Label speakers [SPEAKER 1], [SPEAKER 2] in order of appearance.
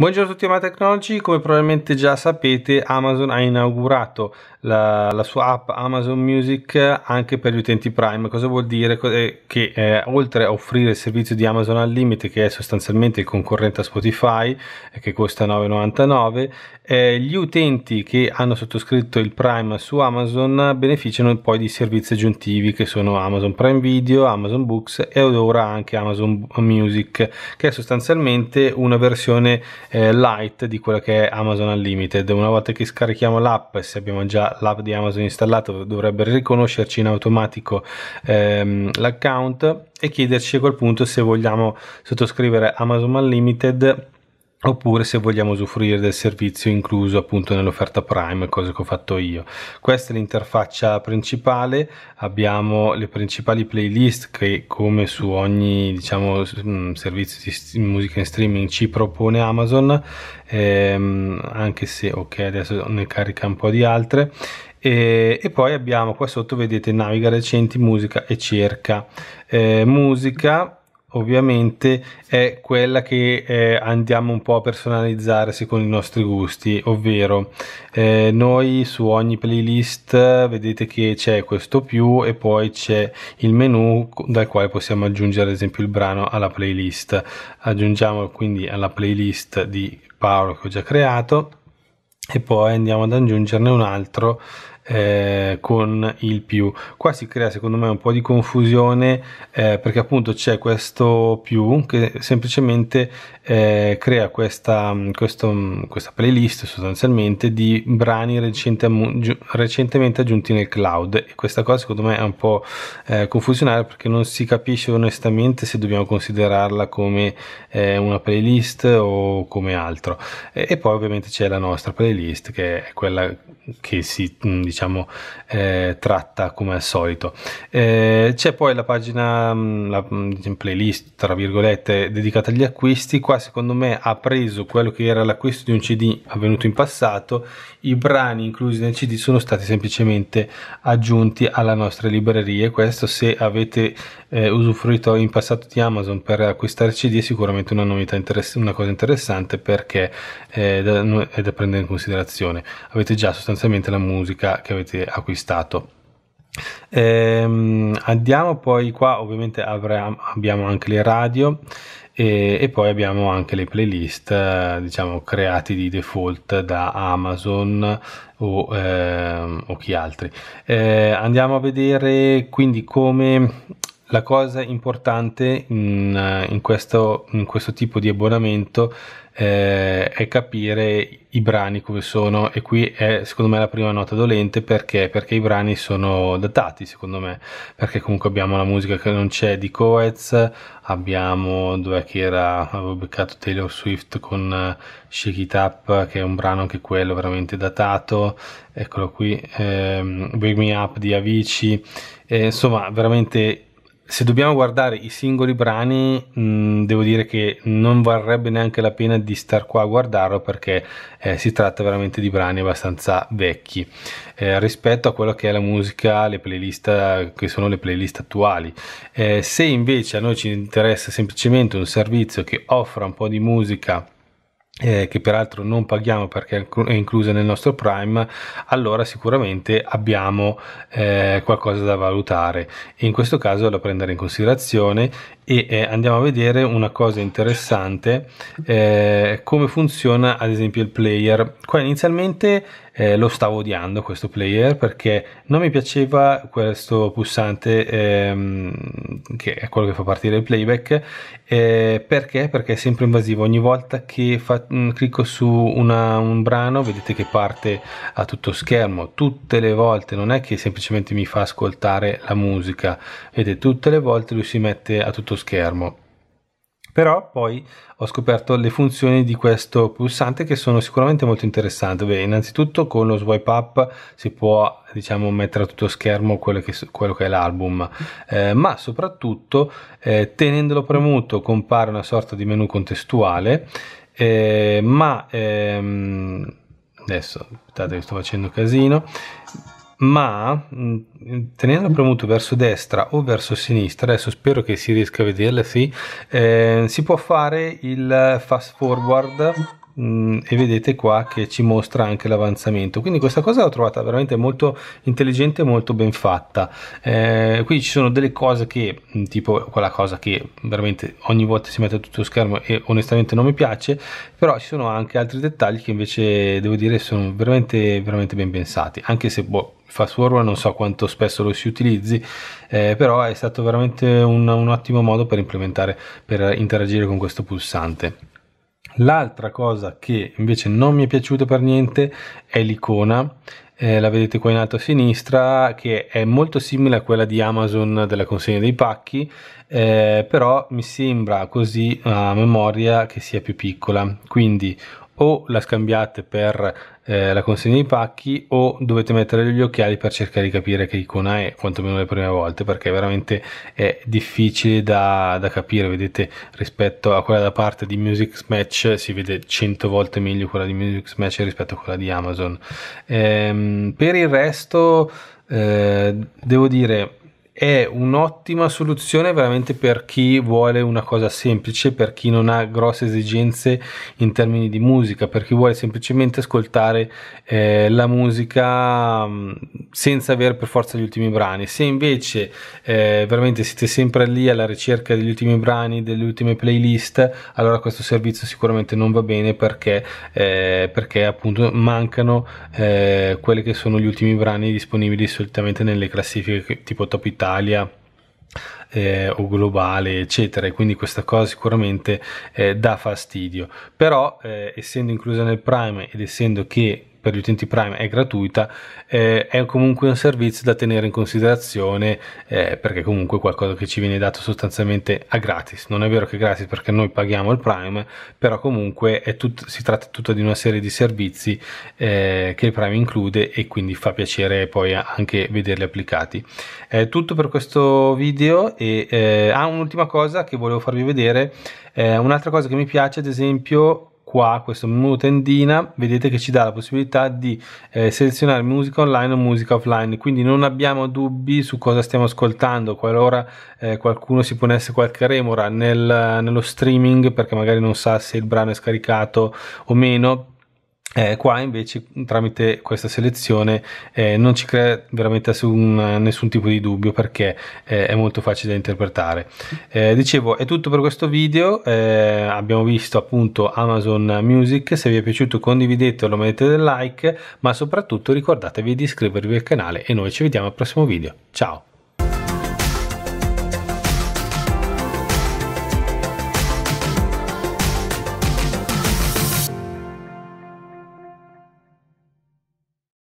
[SPEAKER 1] Buongiorno a tutti amati tecnologi, come probabilmente già sapete Amazon ha inaugurato la, la, sua app Amazon Music anche per gli utenti Prime, cosa vuol dire? Eh, che eh, oltre a offrire il servizio di Amazon al limite che è sostanzialmente il concorrente a Spotify eh, che costa 9,99, eh, gli utenti che hanno sottoscritto il Prime su Amazon beneficiano poi di servizi aggiuntivi che sono Amazon Prime Video, Amazon Books e ora anche Amazon Music che è sostanzialmente una versione eh, light di quello che è Amazon Unlimited. Una volta che scarichiamo l'app, se abbiamo già l'app di Amazon installato, dovrebbe riconoscerci in automatico ehm, l'account e chiederci a quel punto se vogliamo sottoscrivere Amazon Unlimited oppure se vogliamo usufruire del servizio incluso appunto nell'offerta Prime, cosa che ho fatto io. Questa è l'interfaccia principale, abbiamo le principali playlist che come su ogni diciamo, mm, servizio di musica in streaming ci propone Amazon, ehm, anche se ok adesso ne carica un po' di altre. E, e, poi abbiamo qua sotto vedete naviga recenti musica e cerca eh, musica ovviamente è quella che eh, andiamo un po' a personalizzare secondo i nostri gusti, ovvero eh, noi su ogni playlist vedete che c'è questo più e poi c'è il menu dal quale possiamo aggiungere ad esempio il brano alla playlist. aggiungiamo quindi alla playlist di Paolo che ho già creato e poi andiamo ad aggiungerne un altro eh, con il più. Qua si crea secondo me un po' di confusione eh, perché appunto c'è questo più che semplicemente eh, crea questa, mm, questo, mm, questa playlist sostanzialmente di brani recente, recentemente aggiunti nel cloud e questa cosa secondo me è un po' eh, confusionale perché non si capisce onestamente se dobbiamo considerarla come eh, una playlist o come altro. E, e poi ovviamente c'è la nostra playlist che è quella che si mm, diciamo eh, tratta come al solito. Eh, c'è poi la pagina, mm, la mm, diciamo, playlist tra virgolette dedicata agli acquisti, qua secondo me ha preso quello che era l'acquisto di un CD avvenuto in passato, i brani inclusi nel CD sono stati semplicemente aggiunti alla nostra libreria e questo se avete eh, usufruito in passato di Amazon per acquistare CD è sicuramente una novità interess- una cosa interessante perché eh, è da, è da prendere in considerazione. Avete già sostanzialmente la musica che avete acquistato. Ehm, andiamo poi qua, ovviamente avremo, abbiamo anche le radio e, e, poi abbiamo anche le playlist, eh, diciamo, create di default da Amazon o, ehm, o chi altri. Ehm, andiamo a vedere quindi come la cosa importante in, in, questo, in questo tipo di abbonamento eh, è capire i brani come sono e qui è secondo me la prima nota dolente perché? perché i brani sono datati secondo me perché comunque abbiamo la musica che non c'è di Coez abbiamo dove che era avevo beccato Taylor Swift con eh, Shake It Up che è un brano anche quello veramente datato eccolo qui ehm, Wake Me Up di Avicii eh, insomma veramente se dobbiamo guardare i singoli brani, mh, mm, devo dire che non varrebbe neanche la pena di star qua a guardarlo perché eh, si tratta veramente di brani abbastanza vecchi eh, rispetto a quello che è la musica, le playlist che sono le playlist attuali. Eh, se invece a noi ci interessa semplicemente un servizio che offra un po' di musica eh, che peraltro non paghiamo perché è inclusa nel nostro Prime, allora sicuramente abbiamo eh, qualcosa da valutare. In questo caso da prendere in considerazione e eh, andiamo a vedere una cosa interessante, eh, come funziona ad esempio il player. Qua inizialmente eh, lo stavo odiando questo player perché non mi piaceva questo pulsante ehm, che è quello che fa partire il playback eh, perché? perché è sempre invasivo ogni volta che faccio Mm, clicco su una, un brano vedete che parte a tutto schermo tutte le volte non è che semplicemente mi fa ascoltare la musica vedete tutte le volte lui si mette a tutto schermo però poi ho scoperto le funzioni di questo pulsante che sono sicuramente molto interessanti Beh, innanzitutto con lo swipe up si può diciamo mettere a tutto schermo quello che, quello che è l'album eh, ma soprattutto eh, tenendolo premuto compare una sorta di menu contestuale eh, ma ehm, adesso aspettate che sto facendo casino ma mm, tenendo premuto verso destra o verso sinistra, adesso spero che si riesca a vederle, sì, eh, si può fare il fast forward Mm, e vedete qua che ci mostra anche l'avanzamento quindi questa cosa l'ho trovata veramente molto intelligente e molto ben fatta eh, qui ci sono delle cose che mm, tipo quella cosa che veramente ogni volta si mette tutto schermo e onestamente non mi piace però ci sono anche altri dettagli che invece devo dire sono veramente veramente ben pensati anche se boh, fast forward non so quanto spesso lo si utilizzi eh, però è stato veramente un, un ottimo modo per implementare per interagire con questo pulsante L'altra cosa che invece non mi è piaciuta per niente è l'icona, eh, la vedete qua in alto a sinistra, che è molto simile a quella di Amazon della consegna dei pacchi, eh, però mi sembra così a memoria che sia più piccola. Quindi o la scambiate per eh, la consegna dei pacchi o dovete mettere gli occhiali per cercare di capire che icona è, quantomeno le prime volte, perché veramente è difficile da, da capire. Vedete, rispetto a quella da parte di Music Smash, si vede 100 volte meglio quella di Music Smash rispetto a quella di Amazon. Ehm, per il resto, eh, devo dire è un'ottima soluzione veramente per chi vuole una cosa semplice, per chi non ha grosse esigenze in termini di musica, per chi vuole semplicemente ascoltare eh, la musica. Mh, mm, senza avere per forza gli ultimi brani. Se invece eh, veramente siete sempre lì alla ricerca degli ultimi brani, delle ultime playlist, allora questo servizio sicuramente non va bene perché, eh, perché appunto mancano eh, quelli che sono gli ultimi brani disponibili solitamente nelle classifiche tipo Top Italia. Eh, o globale eccetera e quindi questa cosa sicuramente eh, dà fastidio però eh, essendo inclusa nel prime ed essendo che per gli utenti Prime è gratuita, eh, è comunque un servizio da tenere in considerazione eh, perché comunque è qualcosa che ci viene dato sostanzialmente a gratis. Non è vero che è gratis perché noi paghiamo il Prime, però comunque tut- si tratta tutta di una serie di servizi eh, che il Prime include e quindi fa piacere poi anche vederli applicati. È tutto per questo video e eh, ah, un'ultima cosa che volevo farvi vedere, eh, un'altra cosa che mi piace ad esempio qua, questo menu tendina, vedete che ci dà la possibilità di eh, selezionare musica online o musica offline, quindi non abbiamo dubbi su cosa stiamo ascoltando, qualora eh, qualcuno si ponesse qualche remora nel, nello streaming perché magari non sa se il brano è scaricato o meno, eh, qua invece tramite questa selezione eh, non ci crea veramente nessun, nessun tipo di dubbio perché eh, è molto facile da interpretare. Eh, dicevo, è tutto per questo video, eh, abbiamo visto appunto Amazon Music, se vi è piaciuto condividetelo, mettete del like, ma soprattutto ricordatevi di iscrivervi al canale e noi ci vediamo al prossimo video. Ciao!